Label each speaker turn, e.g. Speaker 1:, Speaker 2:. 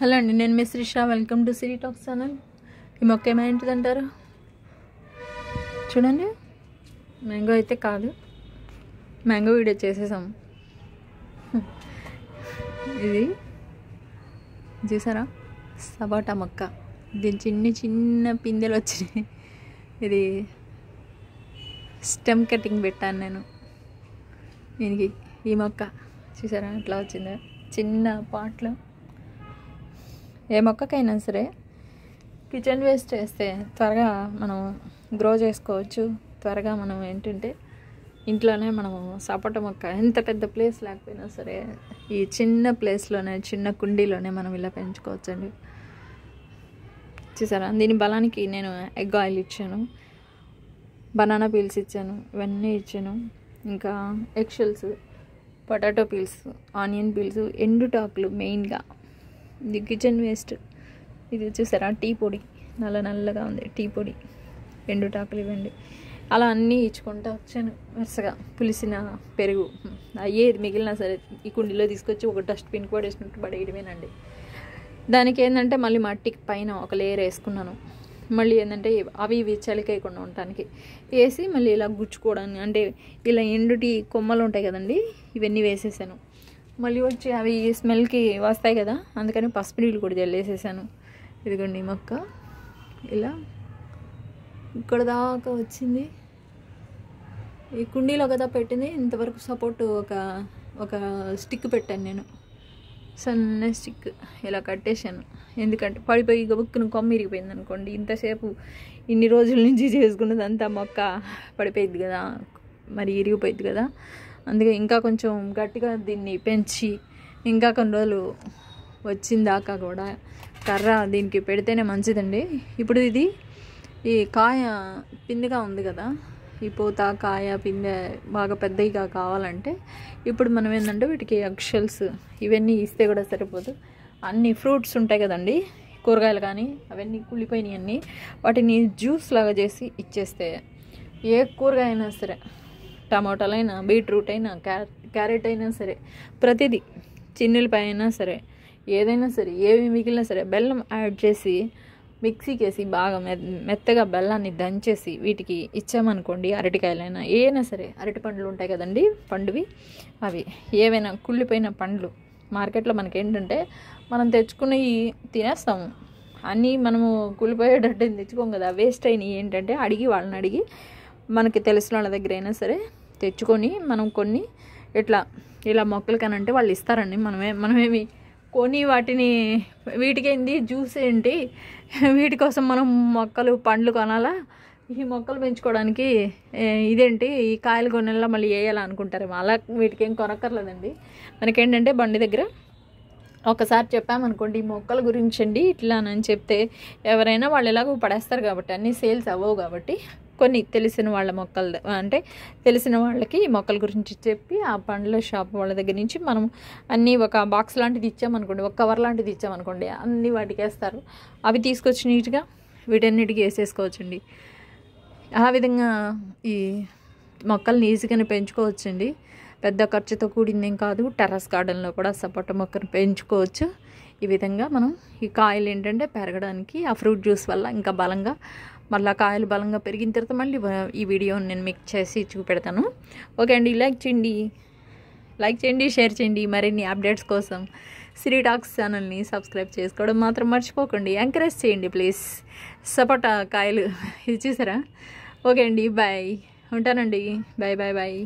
Speaker 1: hello అండి నేను miss Risha welcome to Siri talks channel ఈ మొక్క ఏమైంటుంది అంటారు చూడండి మ్యాంగో అయితే కాదు మ్యాంగో వీడియో చేసేసాం ఇది చూసారా సబాటా మొక్క దీని చిన్న చిన్న పిందెలు వచ్చినాయి ఇది స్టెమ్ కటింగ్ పెట్టాను నేను దీనికి ఈ మొక్క చూసారా అట్లా వచ్చిందా చిన్న పాట్లో ఏ మొక్కకైనా సరే కిచెన్ వేస్ట్ చేస్తే త్వరగా మనం గ్రో చేసుకోవచ్చు త్వరగా మనం ఏంటంటే ఇంట్లోనే మనము సపోటా మొక్క ఎంత పెద్ద ప్లేస్ లేకపోయినా సరే ఈ చిన్న ప్లేస్లోనే చిన్న కుండీలోనే మనం ఇలా పెంచుకోవచ్చండి చూసారా దీని బలానికి నేను ఎగ్ ఆయిల్ ఇచ్చాను బనానా పీల్స్ ఇచ్చాను ఇవన్నీ ఇచ్చాను ఇంకా egg shells potato peels onion peels ఎండు టాకులు మెయిన్గా ఇది కిచెన్ వేస్ట్ ఇది చూసారా టీ పొడి నల్ల నల్లగా ఉంది టీ పొడి ఎండు టాకులు ఇవ్వండి అలా అన్నీ ఇచ్చుకుంటా వచ్చాను వరుసగా పులిసిన పెరుగు అయ్యేది మిగిలిన సరే ఈ కుండీలో తీసుకొచ్చి ఒక డస్ట్బిన్ కూడా వేసినట్టు పడేయడమేనండి దానికి ఏంటంటే మళ్ళీ మట్టికి పైన ఒక లేయర్ వేసుకున్నాను మళ్ళీ ఏంటంటే అవి ఇవి చలికేయకుండా ఉండటానికి వేసి మళ్ళీ ఇలా గుచ్చుకోవడానికి అంటే ఇలా ఎండుటి కొమ్మలు ఉంటాయి కదండి ఇవన్నీ వేసేసాను మళ్ళీ వచ్చి అవి స్మెల్కి వస్తాయి కదా అందుకని పసుపు నీళ్ళు కూడా జల్లేసేసాను ఇదిగోండి మొక్క ఇలా ఇక్కడ దాకా వచ్చింది ఈ కుండీలో కదా పెట్టింది ఇంతవరకు సపోర్ట్ ఒక ఒక స్టిక్ పెట్టాను నేను సన్న స్టిక్ ఇలా కట్టేశాను ఎందుకంటే పడిపోయి గబుక్కును కొమ్మ ఇరిగిపోయింది అనుకోండి ఇంతసేపు ఇన్ని రోజుల నుంచి చేసుకున్నదంతా మొక్క పడిపోయింది కదా మరి ఇరిగిపోయింది కదా అందుకే ఇంకా కొంచెం గట్టిగా దీన్ని పెంచి ఇంకా కొన్ని రోజులు వచ్చిందాకా కూడా కర్ర దీనికి పెడితేనే మంచిదండి ఇప్పుడు ఇది ఈ కాయ పిందిగా ఉంది కదా ఈ పూత కాయ పిందె బాగా పెద్దగా కావాలంటే ఇప్పుడు మనం ఏంటంటే వీటికి అక్షల్స్ ఇవన్నీ ఇస్తే కూడా సరిపోదు అన్ని ఫ్రూట్స్ ఉంటాయి కదండి కూరగాయలు కానీ అవన్నీ కుళ్ళిపోయినవి అన్నీ వాటిని జ్యూస్ లాగా చేసి ఇచ్చేస్తే ఏ కూరగాయ అయినా సరే అయినా బీట్రూట్ అయినా క్యారెట్ అయినా సరే ప్రతిదీ చిన్నులపై అయినా సరే ఏదైనా సరే ఏవి మిగిలిన సరే బెల్లం యాడ్ చేసి మిక్సీకి వేసి బాగా మెత్తగా బెల్లాన్ని దంచేసి వీటికి ఇచ్చామనుకోండి అరటికాయలైనా ఏదైనా సరే అరటి పండ్లు ఉంటాయి కదండి పండువి అవి ఏవైనా కుళ్ళిపోయిన పండ్లు మార్కెట్లో మనకి ఏంటంటే మనం తెచ్చుకుని తినేస్తాము అన్నీ మనము కుళ్ళిపోయేటట్టు తెచ్చుకోం కదా వేస్ట్ అయినవి ఏంటంటే అడిగి వాళ్ళని అడిగి మనకి తెలిసిన వాళ్ళ దగ్గర అయినా సరే తెచ్చుకొని మనం కొన్ని ఇట్లా ఇలా మొక్కలకనంటే వాళ్ళు ఇస్తారండి మనమే మనమేమి కొని వాటిని వీటికేంది జ్యూస్ ఏంటి వీటి కోసం మనం మొక్కలు పండ్లు కొనాలా ఈ మొక్కలు పెంచుకోవడానికి ఇదేంటి ఈ కాయలు కొనేలా మళ్ళీ వేయాలా అనుకుంటారేమో అలా వీటికి ఏం కొనక్కర్లేదండి మనకేంటంటే బండి దగ్గర ఒకసారి చెప్పామనుకోండి ఈ మొక్కల గురించి అండి ఇట్లానని చెప్తే ఎవరైనా వాళ్ళు ఎలాగో పడేస్తారు కాబట్టి అన్నీ సేల్స్ అవ్వవు కాబట్టి కొన్ని తెలిసిన వాళ్ళ మొక్కల అంటే తెలిసిన వాళ్ళకి ఈ మొక్కల గురించి చెప్పి ఆ పండ్ల షాప్ వాళ్ళ దగ్గర నుంచి మనం అన్నీ ఒక బాక్స్ లాంటిది ఇచ్చామనుకోండి ఒక కవర్ లాంటిది ఇచ్చామనుకోండి అన్నీ వాటికి వేస్తారు అవి తీసుకొచ్చి నీట్గా వీటన్నిటికీ వేసేసుకోవచ్చండి ఆ విధంగా ఈ మొక్కల్ని ఈజీగానే పెంచుకోవచ్చండి పెద్ద ఖర్చుతో కూడిందేం కాదు టెర్రస్ గార్డెన్లో కూడా సపోటా మొక్కను పెంచుకోవచ్చు ఈ విధంగా మనం ఈ కాయలు ఏంటంటే పెరగడానికి ఆ ఫ్రూట్ జ్యూస్ వల్ల ఇంకా బలంగా మళ్ళీ కాయలు బలంగా పెరిగిన తర్వాత మళ్ళీ ఈ వీడియో నేను మీకు చేసి చూపెడతాను ఓకే అండి లైక్ చేయండి లైక్ చేయండి షేర్ చేయండి మరిన్ని అప్డేట్స్ కోసం శ్రీ టాక్స్ ఛానల్ని సబ్స్క్రైబ్ చేసుకోవడం మాత్రం మర్చిపోకండి ఎంకరేజ్ చేయండి ప్లీజ్ సపోటా కాయలు ఇది చూసారా ఓకే అండి బాయ్ ఉంటానండి బాయ్ బాయ్ బాయ్